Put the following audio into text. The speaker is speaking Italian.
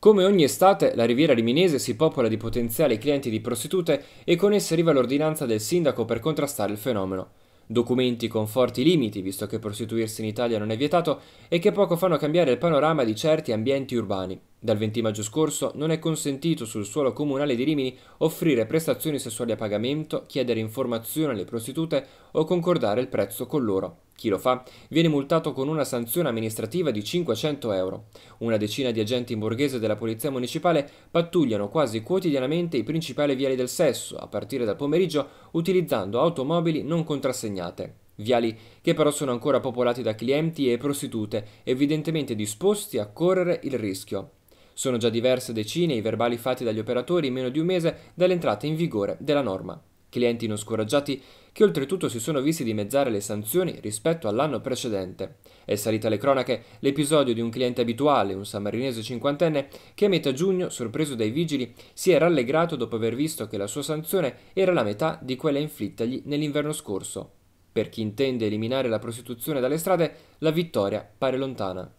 Come ogni estate, la riviera riminese si popola di potenziali clienti di prostitute e con esse arriva l'ordinanza del sindaco per contrastare il fenomeno. Documenti con forti limiti, visto che prostituirsi in Italia non è vietato, e che poco fanno cambiare il panorama di certi ambienti urbani. Dal 20 maggio scorso non è consentito sul suolo comunale di Rimini offrire prestazioni sessuali a pagamento, chiedere informazioni alle prostitute o concordare il prezzo con loro. Chi lo fa viene multato con una sanzione amministrativa di 500 euro. Una decina di agenti in borghese della Polizia Municipale pattugliano quasi quotidianamente i principali viali del Sesso, a partire dal pomeriggio, utilizzando automobili non contrassegnate. Viali che però sono ancora popolati da clienti e prostitute, evidentemente disposti a correre il rischio. Sono già diverse decine i verbali fatti dagli operatori in meno di un mese dall'entrata in vigore della norma clienti non scoraggiati che oltretutto si sono visti dimezzare le sanzioni rispetto all'anno precedente. È salita alle cronache l'episodio di un cliente abituale, un sammarinese cinquantenne, che a metà giugno, sorpreso dai vigili, si è rallegrato dopo aver visto che la sua sanzione era la metà di quella inflittagli nell'inverno scorso. Per chi intende eliminare la prostituzione dalle strade, la vittoria pare lontana.